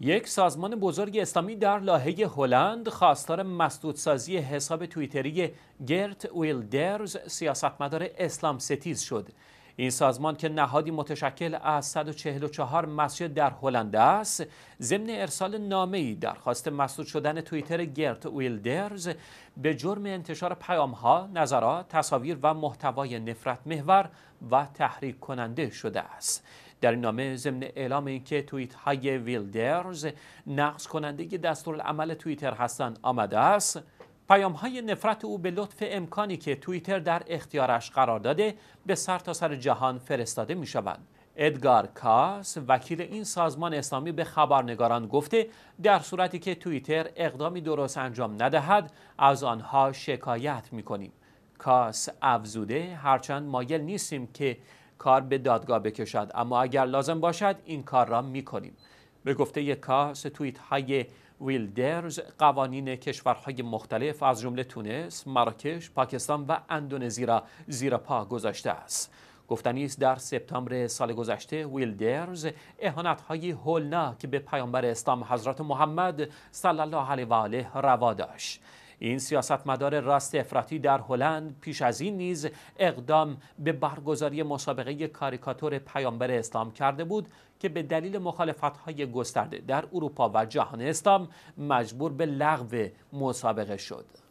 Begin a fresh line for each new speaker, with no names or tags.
یک سازمان بزرگ اسلامی در لاهه هلند خواستار مسدودسازی حساب توییتری گرت ویلدرز سیاستمدار اسلام ستیز شد این سازمان که نهادی متشکل از 144 مسجد در هلند است ضمن ارسال نامه‌ای درخواست مسدود شدن توییتر گرت ویلدرز به جرم انتشار پیامها، نظرات، تصاویر و محتوای نفرت محور و تحریک کننده شده است. در این نامه ضمن اعلام اینکه توییت های ویلدرز نقض کننده دستورالعمل توییتر هستند آمده است پیام های نفرت او به لطف امکانی که توییتر در اختیارش قرار داده به سرتاسر سر جهان فرستاده می شود. ادگار کاس وکیل این سازمان اسلامی به خبرنگاران گفته در صورتی که توییتر اقدامی درست انجام ندهد از آنها شکایت می کنیم. کاس افزوده هرچند مایل نیستیم که کار به دادگاه بکشد اما اگر لازم باشد این کار را می کنیم به گفته کاس تویت های ویلدرز قوانین کشورهای مختلف از جمله تونس، مراکش، پاکستان و اندونزی را زیر پا گذاشته است. گفتنی است در سپتامبر سال گذشته ویلدرز هولنا هولناک به پیامبر اسلام حضرت محمد صلی الله علیه و آله روا داشت. این سیاستمدار راست افراطی در هلند پیش از این نیز اقدام به برگزاری مسابقه کاریکاتور پیامبر اسلام کرده بود که به دلیل های گسترده در اروپا و جهان اسلام مجبور به لغو مسابقه شد